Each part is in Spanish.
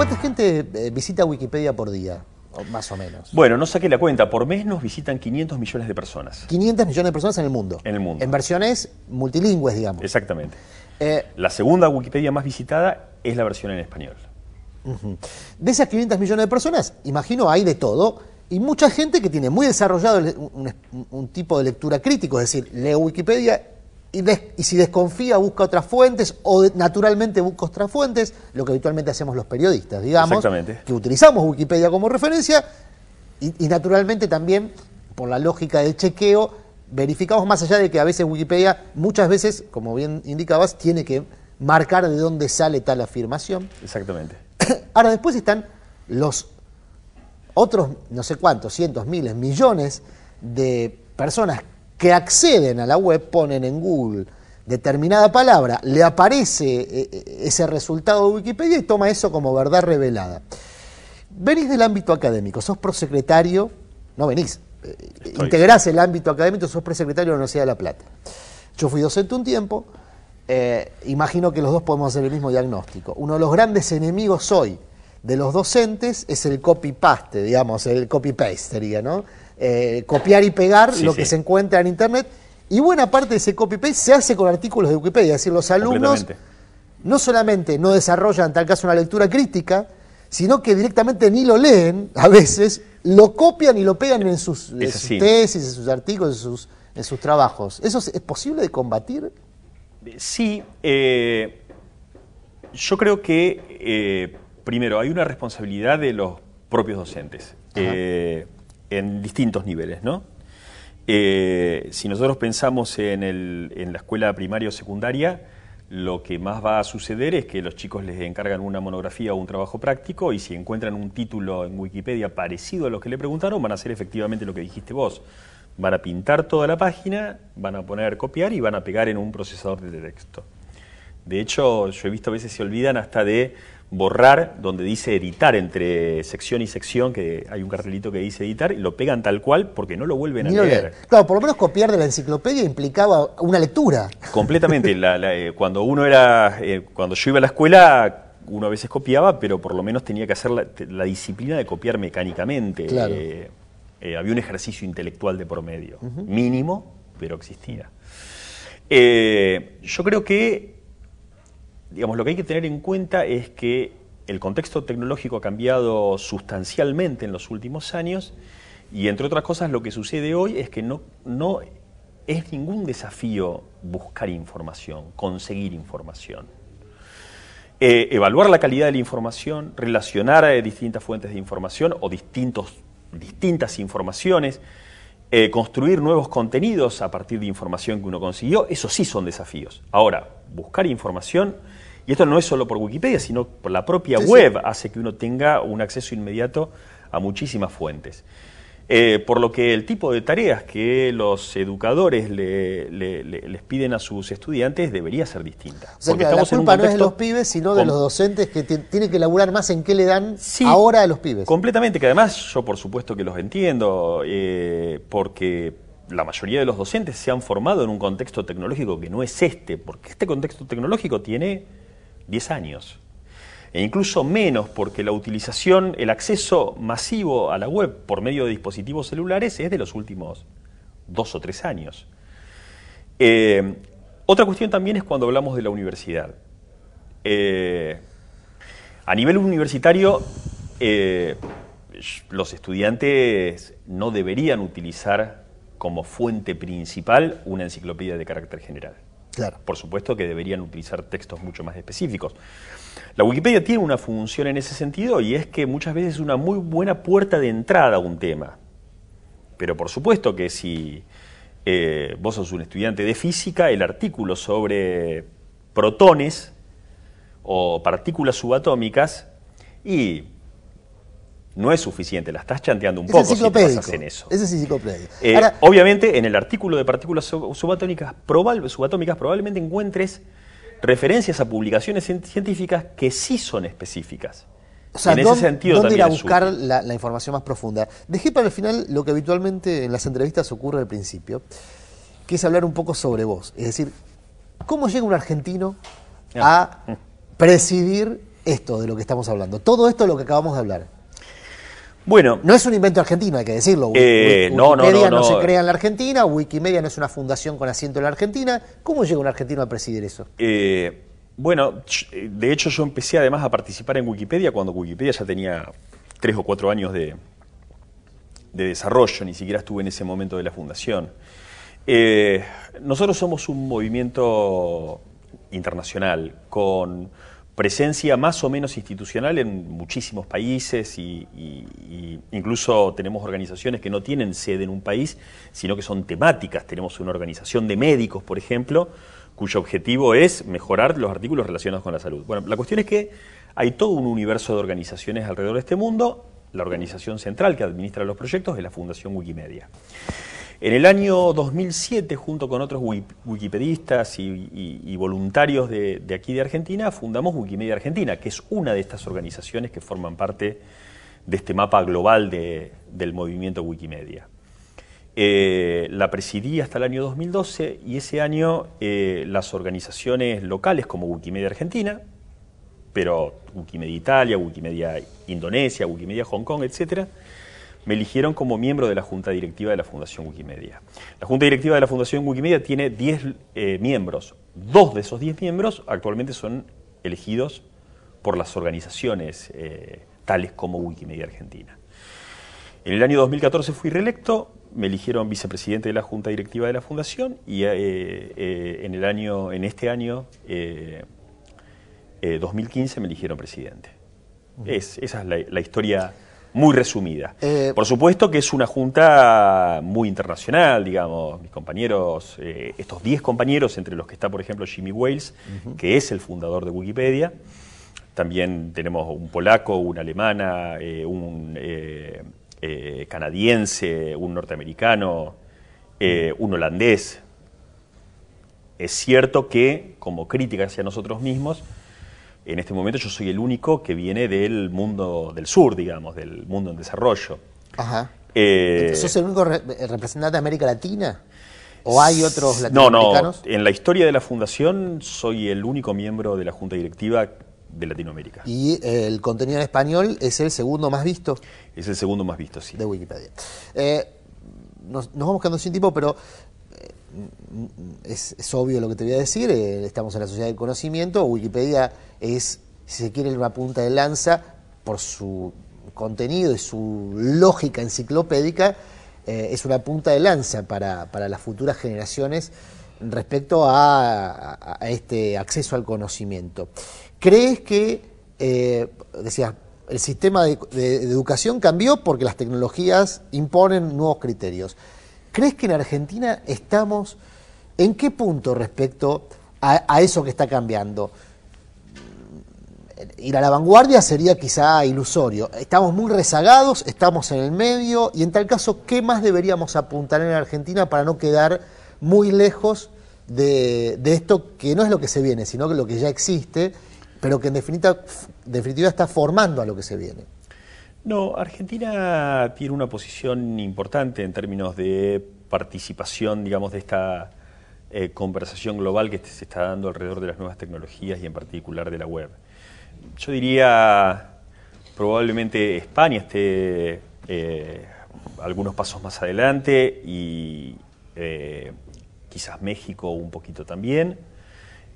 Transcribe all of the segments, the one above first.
¿Cuánta gente eh, visita Wikipedia por día? Más o menos. Bueno, no saqué la cuenta. Por mes nos visitan 500 millones de personas. 500 millones de personas en el mundo. En el mundo. En versiones multilingües, digamos. Exactamente. Eh, la segunda Wikipedia más visitada es la versión en español. De esas 500 millones de personas, imagino hay de todo. Y mucha gente que tiene muy desarrollado un, tipo de lectura crítico, es decir, lee Wikipedia y, si desconfía busca otras fuentes o naturalmente busca otras fuentes, lo que habitualmente hacemos los periodistas, digamos, que utilizamos Wikipedia como referencia y, y naturalmente también por la lógica del chequeo verificamos más allá de que a veces Wikipedia muchas veces, como bien indicabas, tiene que marcar de dónde sale tal afirmación. Exactamente. Ahora después están los otros, no sé cuántos, cientos, miles, millones de personas que acceden a la web ponen en Google determinada palabra, le aparece eh, eh, ese resultado de Wikipedia y toma eso como verdad revelada. Venís del ámbito académico, sos prosecretario, no venís, eh, integrás el ámbito académico, sos prosecretario de la Universidad de La Plata. Yo fui docente un tiempo, imagino que los dos podemos hacer el mismo diagnóstico. Uno de los grandes enemigos hoy de los docentes es el copy-paste, digamos, el copy-paste sería, ¿no? Eh, copiar y pegar lo que se encuentra en Internet. Y buena parte de ese copy-paste se hace con artículos de Wikipedia. Es decir, los alumnos no solamente no desarrollan tal caso una lectura crítica, sino que directamente ni lo leen a veces, lo copian y lo pegan en sus, tesis, en sus artículos, en sus, trabajos. ¿Eso es, posible de combatir? Sí. Eh, yo creo que, eh, primero, hay una responsabilidad de los propios docentes en distintos niveles, ¿no? Eh, si nosotros pensamos en, la escuela primaria o secundaria, lo que más va a suceder es que los chicos les encargan una monografía o un trabajo práctico y si encuentran un título en Wikipedia parecido a lo que le preguntaron, van a hacer efectivamente lo que dijiste vos. Van a pintar toda la página, van a poner copiar y van a pegar en un procesador de texto. De hecho, yo he visto a veces se olvidan hasta de borrar, donde dice editar entre sección y sección, que hay un cartelito que dice editar, y lo pegan tal cual porque no lo vuelven a leer. Claro, por lo menos copiar de la enciclopedia implicaba una lectura. Completamente. Eh, cuando uno era, eh, cuando yo iba a la escuela, uno a veces copiaba, pero por lo menos tenía que hacer la, disciplina de copiar mecánicamente. Eh, había un ejercicio intelectual de por medio mínimo, pero existía. yo creo que digamos, lo que hay que tener en cuenta es que el contexto tecnológico ha cambiado sustancialmente en los últimos años y entre otras cosas lo que sucede hoy es que no, es ningún desafío buscar información, conseguir información. Eh, evaluar la calidad de la información, relacionar a eh, distintas fuentes de información o distintas informaciones, eh, construir nuevos contenidos a partir de información que uno consiguió, eso sí son desafíos. Ahora, buscar información, y esto no es solo por Wikipedia, sino por la propia web, hace que uno tenga un acceso inmediato a muchísimas fuentes. Eh, por lo que el tipo de tareas que los educadores les piden a sus estudiantes debería ser distinta. porque estamos la no es de los pibes, sino de los docentes que tienen que elaborar más en qué le dan ahora a los pibes. Completamente, que además yo por supuesto que los entiendo, eh, porque la mayoría de los docentes se han formado en un contexto tecnológico que no es este, porque este contexto tecnológico tiene 10 años e incluso menos porque la utilización, el acceso masivo a la web por medio de dispositivos celulares es de los últimos dos o tres años. Eh, otra cuestión también es cuando hablamos de la universidad. Eh, a nivel universitario, eh, los estudiantes no deberían utilizar como fuente principal una enciclopedia de carácter general. Claro. Por supuesto que deberían utilizar textos mucho más específicos. La Wikipedia tiene una función en ese sentido y es que muchas veces es una muy buena puerta de entrada a un tema. Pero por supuesto que si eh, vos sos un estudiante de física, el artículo sobre protones o partículas subatómicas y no es suficiente, la estás chanteando un poco si te en eso. Ese es enciclopédico. Eh, Ahora, obviamente, en el artículo de partículas subatómicas, subatómicas probablemente encuentres referencias a publicaciones científicas que sí son específicas. O sea, en ese sentido ¿dónde ir a buscar la, la, información más profunda? Dejé para el final lo que habitualmente en las entrevistas ocurre al principio, que es hablar un poco sobre vos. Es decir, ¿cómo llega un argentino ah. a presidir esto de lo que estamos hablando? Todo esto de lo que acabamos de hablar. Bueno, no es un invento argentino, hay que decirlo. Eh, Wikipedia no, se crea en la Argentina, Wikimedia no es una fundación con asiento en la Argentina. ¿Cómo llega un argentino a presidir eso? Eh, bueno, eh, de hecho yo empecé además a participar en Wikipedia cuando Wikipedia ya tenía tres o cuatro años de, de desarrollo, ni siquiera estuve en ese momento de la fundación. nosotros somos un movimiento internacional con presencia más o menos institucional en muchísimos países y, incluso tenemos organizaciones que no tienen sede en un país, sino que son temáticas. Tenemos una organización de médicos, por ejemplo, cuyo objetivo es mejorar los artículos relacionados con la salud. Bueno, la cuestión es que hay todo un universo de organizaciones alrededor de este mundo. La organización central que administra los proyectos es la Fundación Wikimedia. En el año 2007, junto con otros wikipedistas y, voluntarios de, aquí de Argentina, fundamos Wikimedia Argentina, que es una de estas organizaciones que forman parte de este mapa global del movimiento Wikimedia. Eh, la presidí hasta el año 2012 y ese año eh, las organizaciones locales como Wikimedia Argentina, pero Wikimedia Italia, Wikimedia Indonesia, Wikimedia Hong Kong, etcétera, me eligieron como miembro de la Junta Directiva de la Fundación Wikimedia. La Junta Directiva de la Fundación Wikimedia tiene 10 eh, miembros. Dos de esos 10 miembros actualmente son elegidos por las organizaciones eh, tales como Wikimedia Argentina. En el año 2014 fui reelecto, me eligieron vicepresidente de la Junta Directiva de la Fundación y eh, en, el año, en este año, 2015, me eligieron presidente. es, esa es la, la historia muy resumida. Eh, por supuesto que es una junta muy internacional, digamos, mis compañeros, eh, estos 10 compañeros, entre los que está, por ejemplo, Jimmy Wales, que es el fundador de Wikipedia. También tenemos un polaco, una alemana, eh, un canadiense, un norteamericano, un holandés. Es cierto que, como crítica hacia nosotros mismos, en este momento yo soy el único que viene del mundo del sur, digamos, del mundo en desarrollo. Ajá. Eh, ¿Sos el único eh, representante de América Latina? ¿O hay otros latinoamericanos? No, no. En la historia de la fundación soy el único miembro de la junta directiva de Latinoamérica. Y eh, el contenido en español es el segundo más visto. Es el segundo más visto, sí. De Wikipedia. Eh, nos, nos, vamos quedando sin tiempo, pero es, obvio lo que te voy a decir, eh, estamos en la sociedad del conocimiento, Wikipedia es, si se quiere, una punta de lanza por su contenido y su lógica enciclopédica, eh, es una punta de lanza para, las futuras generaciones respecto a, este acceso al conocimiento. ¿Crees que, eh, decías, el sistema de educación cambió porque las tecnologías imponen nuevos criterios? ¿Crees que en Argentina estamos en qué punto respecto a, eso que está cambiando? ir a la vanguardia sería quizá ilusorio. Estamos muy rezagados, estamos en el medio y en tal caso, ¿qué más deberíamos apuntar en Argentina para no quedar muy lejos de, esto que no es lo que se viene, sino que lo que ya existe, pero que en definitiva está formando a lo que se viene? No, Argentina tiene una posición importante en términos de participación, digamos, de esta eh, conversación global que se está dando alrededor de las nuevas tecnologías y en particular de la web. Yo diría, probablemente España esté eh, algunos pasos más adelante y eh, quizás México un poquito también.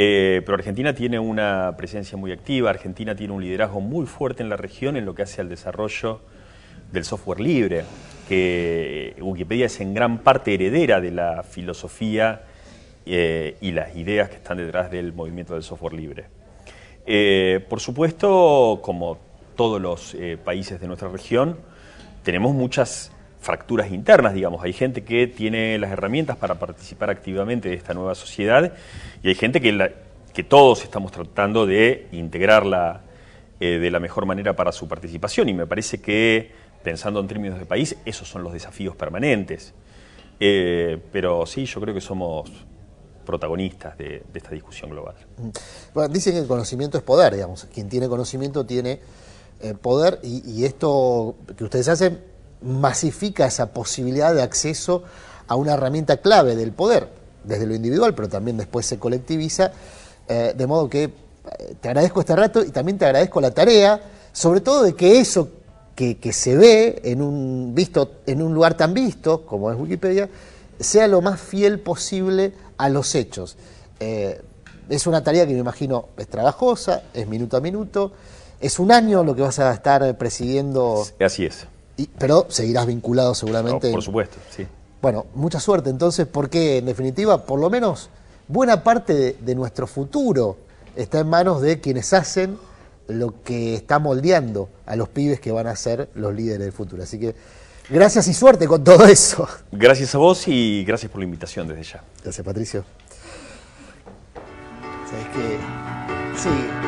Eh, pero Argentina tiene una presencia muy activa, Argentina tiene un liderazgo muy fuerte en la región en lo que hace al desarrollo del software libre, que Wikipedia es en gran parte heredera de la filosofía eh, y las ideas que están detrás del movimiento del software libre. Eh, por supuesto, como todos los países de nuestra región, tenemos muchas fracturas internas, digamos. Hay gente que tiene las herramientas para participar activamente de esta nueva sociedad y hay gente que, todos estamos tratando de integrarla eh, de la mejor manera para su participación y me parece que, pensando en términos de país, esos son los desafíos permanentes. Eh, pero sí, yo creo que somos protagonistas de, esta discusión global. Mm. Bueno, dicen que el conocimiento es poder, digamos. Quien tiene conocimiento tiene eh, poder y, esto que ustedes hacen masifica esa posibilidad de acceso a una herramienta clave del poder, desde lo individual, pero también después se colectiviza, eh, de modo que eh, te agradezco este rato y también te agradezco la tarea, sobre todo de que eso que, se ve en un, visto, en un lugar tan visto como es Wikipedia, sea lo más fiel posible a los hechos. Eh, es una tarea que me imagino es trabajosa, es minuto a minuto, es un año lo que vas a estar presidiendo. Así es pero seguirás vinculado seguramente. por supuesto, sí. Bueno, mucha suerte entonces, porque en definitiva, por lo menos buena parte de, nuestro futuro está en manos de quienes hacen lo que está moldeando a los pibes que van a ser los líderes del futuro. Así que gracias y suerte con todo eso. Gracias a vos y gracias por la invitación desde ya. Gracias, Patricio. Sabes que sí.